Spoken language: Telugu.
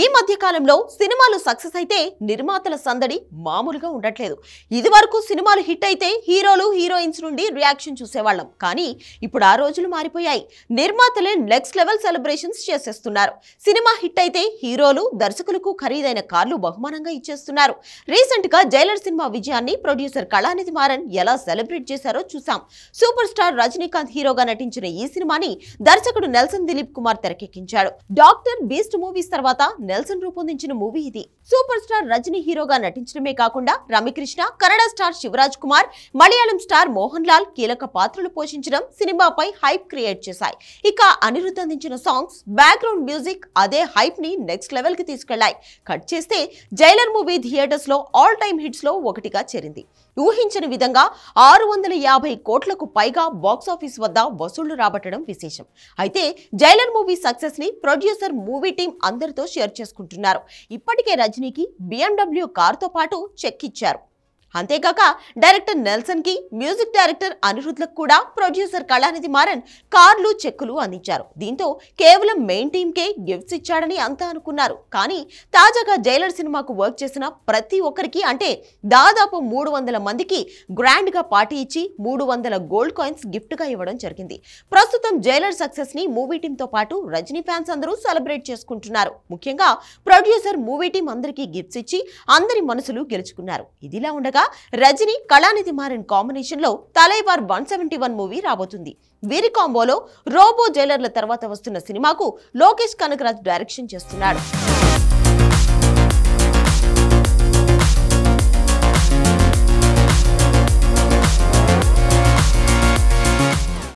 ఈ మధ్య కాలంలో సినిమాలు సక్సెస్ అయితే నిర్మాతల సందడి మామూలుగా ఉండట్లేదు ఇది వరకు సినిమాలు హిట్ అయితే హీరోలు హీరోయిన్స్ నుండి రియాక్షన్ చూసేవాళ్ళం కానీ ఇప్పుడు ఆ రోజులు మారిపోయాయి నిర్మాతలే నెక్స్ట్ లెవెల్ సెలబ్రేషన్స్ చేసేస్తున్నారు సినిమా హిట్ అయితే హీరోలు దర్శకులకు ఖరీదైన కార్లు బహుమానంగా ఇచ్చేస్తున్నారు రీసెంట్ గా జైలర్ సినిమా విజయాన్ని ప్రొడ్యూసర్ కళానిధి మారన్ ఎలా సెలబ్రేట్ చేశారో చూసాం సూపర్ స్టార్ రజనీకాంత్ హీరోగా నటించిన ఈ సినిమాని దర్శకుడు నెల్సన్ దిలీప్ కుమార్ తెరకెక్కించాడు డాక్టర్ బీస్ట్ మూవీస్ తర్వాత నెల్సన్ రూపొందించిన మూవీ ఇది సూపర్ స్టార్ రజనీ హీరోగా నటించడమే కాకుండా రమ్యకృష్ణ కన్నడ స్టార్ శివరాజ్ కుమార్ మలయాళం స్టార్ మోహన్ లాల్ కీలక పాత్రలు పోషించడం సినిమాపై హైప్ క్రియేట్ చేశాయి ఇక అనిరుద్ధ్ అందించిన సాంగ్స్ బ్యాక్గ్రౌండ్ మ్యూజిక్ అదే హైప్ ని నెక్స్ట్ లెవెల్ కి తీసుకెళ్లాయి కట్ చేస్తే జైలర్ మూవీ థియేటర్స్ లో ఆల్ టైమ్ హిట్స్ లో ఒకటిగా చేరింది ఊహించని విధంగా ఆరు వందల యాభై కోట్లకు పైగా బాక్సాఫీస్ వద్ద వసూళ్లు రాబట్టడం విశేషం అయితే జైలర్ మూవీ సక్సెస్ ని ప్రొడ్యూసర్ మూవీ టీం అందరితో షేర్ చేసుకుంటున్నారు ఇప్పటికే రజనీకి బిఎండబ్ల్యూ కారుతో పాటు చెక్ ఇచ్చారు అంతేకాక డైరెక్టర్ నెల్సన్ కి మ్యూజిక్ డైరెక్టర్ అనిరుద్లకు కూడా ప్రొడ్యూసర్ కళానిధి మారన్ కార్లు చెక్కులు అందించారు దీంతో కేవలం మెయిన్ టీంకే గిఫ్ట్స్ ఇచ్చాడని అంతా అనుకున్నారు కానీ తాజాగా జైలర్ సినిమాకు వర్క్ చేసిన ప్రతి ఒక్కరికి అంటే దాదాపు మూడు వందల మందికి గ్రాండ్గా పార్టీ ఇచ్చి మూడు వందల గోల్డ్ కాయిన్స్ గిఫ్ట్గా ఇవ్వడం జరిగింది ప్రస్తుతం జైలర్ సక్సెస్ని మూవీ టీంతో పాటు రజనీ ఫ్యాన్స్ అందరూ సెలబ్రేట్ చేసుకుంటున్నారు ముఖ్యంగా ప్రొడ్యూసర్ మూవీ టీం అందరికీ గిఫ్ట్స్ ఇచ్చి అందరి మనసులు గెలుచుకున్నారు ఇదిలా ఉండగా కాగా రజనీ కళానిధి మారిన్ లో Thalaivar one seventy one movie రాబోతుంది వీరి కాంబోలో రోబో జైలర్ల తర్వాత వస్తున్న సినిమాకు లోకేష్ కనకరాజ్ డైరెక్షన్ చేస్తున్నాడు